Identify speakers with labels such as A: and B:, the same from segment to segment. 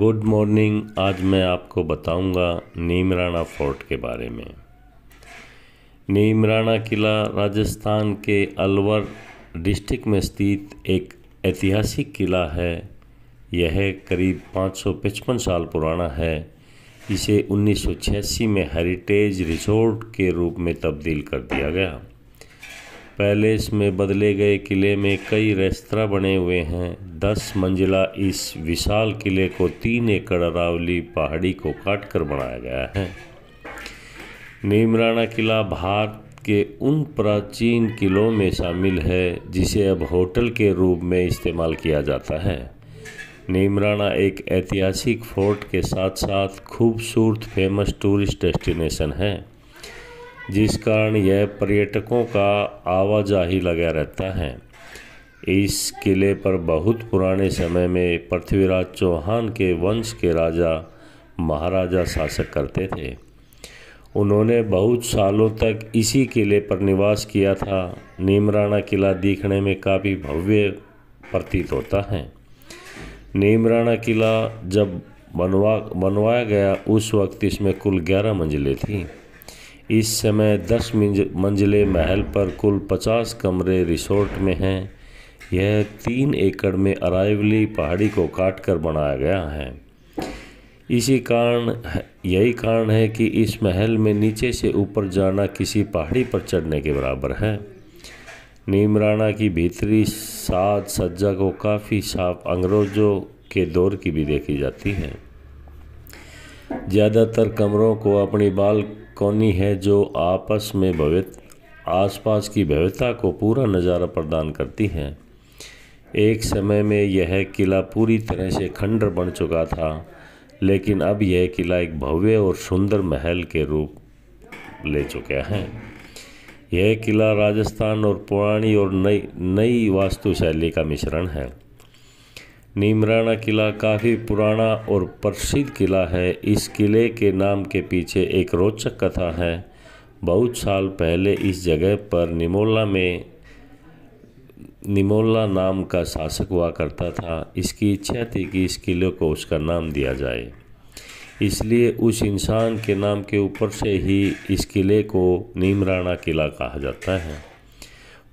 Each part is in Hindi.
A: गुड मॉर्निंग आज मैं आपको बताऊंगा नीमराना फोर्ट के बारे में नीमराणा किला राजस्थान के अलवर डिस्ट्रिक्ट में स्थित एक ऐतिहासिक किला है यह करीब 555 साल पुराना है इसे उन्नीस में हेरिटेज रिसोर्ट के रूप में तब्दील कर दिया गया पैलेस में बदले गए किले में कई रेस्तरा बने हुए हैं दस मंजिला इस विशाल किले को तीन एकड़ अरावली पहाड़ी को काट कर बनाया गया है नीमराणा किला भारत के उन प्राचीन किलों में शामिल है जिसे अब होटल के रूप में इस्तेमाल किया जाता है नीमराणा एक ऐतिहासिक फोर्ट के साथ साथ खूबसूरत फेमस टूरिस्ट डेस्टिनेशन है जिस कारण यह पर्यटकों का आवाजाही लगा रहता है इस किले पर बहुत पुराने समय में पृथ्वीराज चौहान के वंश के राजा महाराजा शासक करते थे उन्होंने बहुत सालों तक इसी किले पर निवास किया था नीमराणा किला देखने में काफ़ी भव्य प्रतीत होता है नीमराणा किला जब बनवा बनवाया गया उस वक्त इसमें कुल ग्यारह मंजिलें थीं इस समय दस मंजिले महल पर कुल पचास कमरे रिसोर्ट में हैं यह तीन एकड़ में अराइवली पहाड़ी को काट कर बनाया गया है इसी कारण यही कारण है कि इस महल में नीचे से ऊपर जाना किसी पहाड़ी पर चढ़ने के बराबर है नीमराणा की भीतरी साज सज्जा को काफ़ी साफ अंग्रेजों के दौर की भी देखी जाती है ज़्यादातर कमरों को अपनी बाल कौनी है जो आपस में भव्य आसपास की भव्यता को पूरा नज़ारा प्रदान करती है एक समय में यह किला पूरी तरह से खंडर बन चुका था लेकिन अब यह किला एक भव्य और सुंदर महल के रूप ले चुका है यह किला राजस्थान और पुरानी और नई नई वास्तुशैली का मिश्रण है नीमराना किला काफ़ी पुराना और प्रसिद्ध किला है इस किले के नाम के पीछे एक रोचक कथा है बहुत साल पहले इस जगह पर निमोला में निमोला नाम का शासक हुआ करता था इसकी इच्छा थी कि इस किले को उसका नाम दिया जाए इसलिए उस इंसान के नाम के ऊपर से ही इस किले को नीमराणा किला कहा जाता है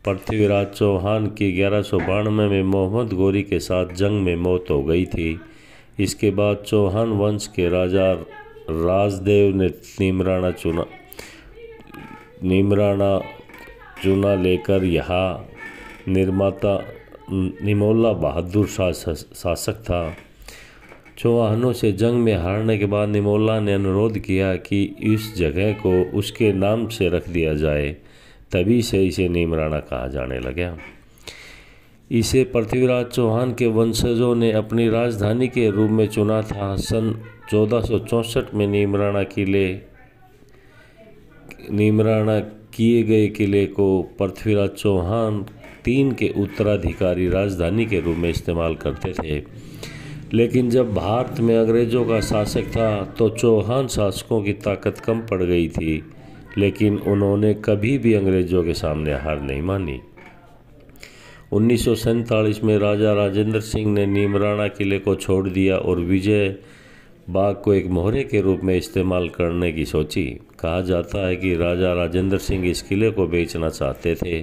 A: पृथ्वीराज चौहान की ग्यारह सौ बानवे में मोहम्मद गोरी के साथ जंग में मौत हो गई थी इसके बाद चौहान वंश के राजा राजदेव ने नीमराणा चुना नीमराणा चुना लेकर यहाँ निर्माता निमोला बहादुर शासक था चौहानों से जंग में हारने के बाद निमोला ने अनुरोध किया कि इस जगह को उसके नाम से रख दिया जाए तभी से इसे नीमराना कहा जाने लगा इसे पृथ्वीराज चौहान के वंशजों ने अपनी राजधानी के रूप में चुना था सन 1464 में नीमराना किले नीमराणा किए गए किले को पृथ्वीराज चौहान तीन के उत्तराधिकारी राजधानी के रूप में इस्तेमाल करते थे लेकिन जब भारत में अंग्रेज़ों का शासक था तो चौहान शासकों की ताकत कम पड़ गई थी लेकिन उन्होंने कभी भी अंग्रेज़ों के सामने हार नहीं मानी उन्नीस में राजा राजेंद्र सिंह ने नीमराणा किले को छोड़ दिया और विजय बाग को एक मोहरे के रूप में इस्तेमाल करने की सोची कहा जाता है कि राजा राजेंद्र सिंह इस किले को बेचना चाहते थे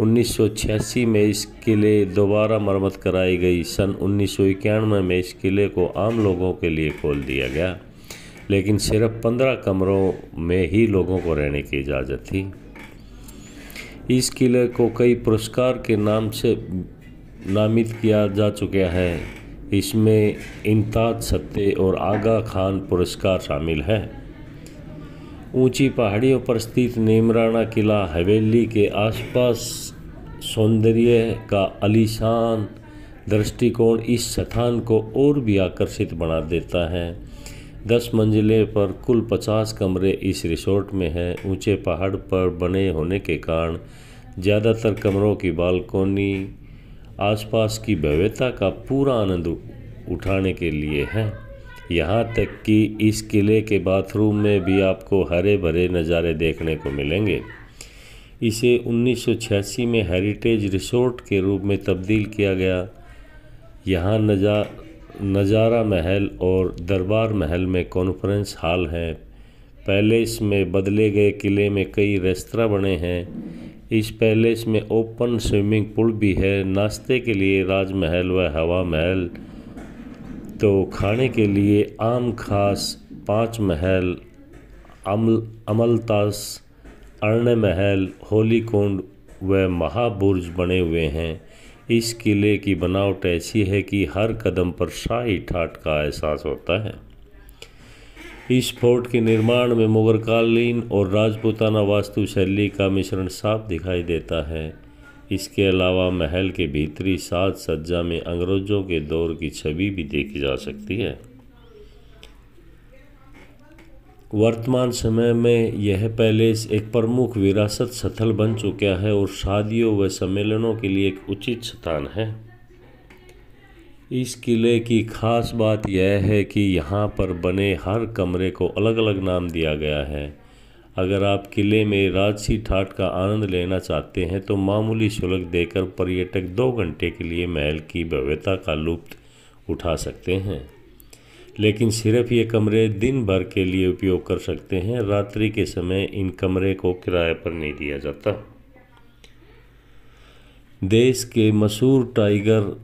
A: 1986 में इस किले दोबारा मरम्मत कराई गई सन उन्नीस में इस किले को आम लोगों के लिए खोल दिया गया लेकिन सिर्फ पंद्रह कमरों में ही लोगों को रहने की इजाज़त थी इस किले को कई पुरस्कार के नाम से नामित किया जा चुका है इसमें इमताज सत्ते और आगा खान पुरस्कार शामिल हैं ऊंची पहाड़ियों पर स्थित नेमराना किला हवेली के आसपास सौंदर्य का अलीशान दृष्टिकोण इस स्थान को और भी आकर्षित बना देता है दस मंजिले पर कुल पचास कमरे इस रिसोर्ट में हैं ऊंचे पहाड़ पर बने होने के कारण ज़्यादातर कमरों की बालकोनी आसपास की भव्यता का पूरा आनंद उठाने के लिए है यहाँ तक कि इस किले के बाथरूम में भी आपको हरे भरे नज़ारे देखने को मिलेंगे इसे 1986 में हेरिटेज रिसोर्ट के रूप में तब्दील किया गया यहाँ नज़ा नज़ारा महल और दरबार महल में कॉन्फ्रेंस हॉल हैं पैलेस में बदले गए किले में कई रेस्तरा बने हैं इस पैलेस में ओपन स्विमिंग पूल भी है नाश्ते के लिए राजमहल व हवा महल तो खाने के लिए आम खास पाँच महल अमल अमलतास अर्ण महल होली कुंड व महाबुर्ज बने हुए हैं इस किले की बनावट ऐसी है कि हर कदम पर शाही ठाट का एहसास होता है इस फोर्ट के निर्माण में मुगलकालीन और राजपूताना वास्तुशैली का मिश्रण साफ दिखाई देता है इसके अलावा महल के भीतरी साज सज्जा में अंग्रेज़ों के दौर की छवि भी देखी जा सकती है वर्तमान समय में यह पैलेस एक प्रमुख विरासत स्थल बन चुका है और शादियों व सम्मेलनों के लिए एक उचित स्थान है इस किले की खास बात यह है कि यहाँ पर बने हर कमरे को अलग अलग नाम दिया गया है अगर आप किले में राजसी ठाट का आनंद लेना चाहते हैं तो मामूली शुल्क देकर पर्यटक दो घंटे के लिए महल की भव्यता का लुप्त उठा सकते हैं लेकिन सिर्फ ये कमरे दिन भर के लिए उपयोग कर सकते हैं रात्रि के समय इन कमरे को किराए पर नहीं दिया जाता देश के मशहूर टाइगर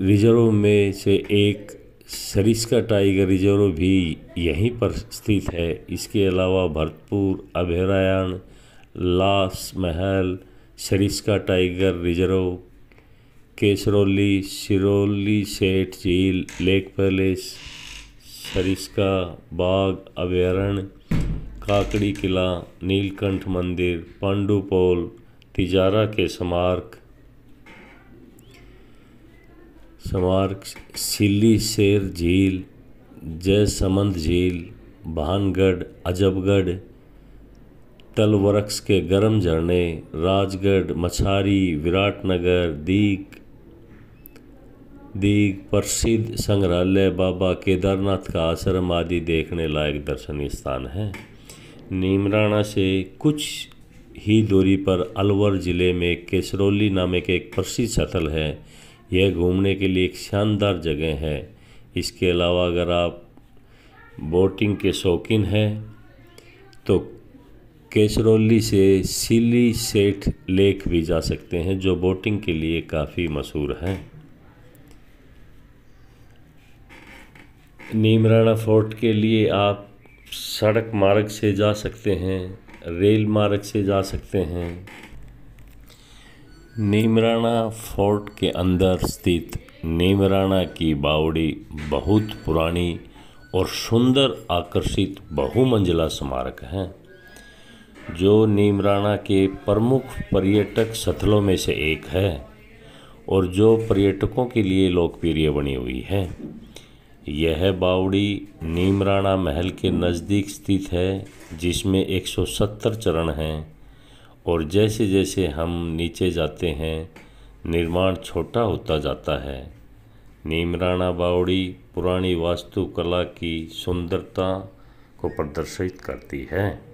A: रिजर्व में से एक सरिस्का टाइगर रिजर्व भी यहीं पर स्थित है इसके अलावा भरतपुर अभ्यारण्य लास महल सरिस्का टाइगर रिजर्व केसरौली सिरौली सेठ झील लेक पैलेस सरिस्का बाग अभ्यारण्य काकड़ी किला नीलकंठ मंदिर पांडू पोल तिजारा के स्मारक स्मारक सिल्ली शेर झील जयसमंद झील भानगढ़ अजबगढ़ तलवरक्स के गर्म झरने राजगढ़ मछारी विराटनगर दीक दी प्रसिद्ध संग्रहालय बाबा केदारनाथ का आश्रम आदि देखने लायक दर्शनीय स्थान है नीमराणा से कुछ ही दूरी पर अलवर ज़िले में केसरौली नामे के एक प्रसिद्ध स्थल है यह घूमने के लिए एक शानदार जगह है इसके अलावा अगर आप बोटिंग के शौकीन हैं तो केसरोली से सिली सेठ लेक भी जा सकते हैं जो बोटिंग के लिए काफ़ी मशहूर है नीमराणा फोर्ट के लिए आप सड़क मार्ग से जा सकते हैं रेल मार्ग से जा सकते हैं नीमराणा फोर्ट के अंदर स्थित नीमराणा की बावड़ी बहुत पुरानी और सुंदर आकर्षित बहुमंजिला स्मारक हैं जो नीमराणा के प्रमुख पर्यटक स्थलों में से एक है और जो पर्यटकों के लिए लोकप्रिय बनी हुई है यह बावड़ी नीमराणा महल के नज़दीक स्थित है जिसमें 170 चरण हैं और जैसे जैसे हम नीचे जाते हैं निर्माण छोटा होता जाता है नीमराणा बावड़ी पुरानी वास्तुकला की सुंदरता को प्रदर्शित करती है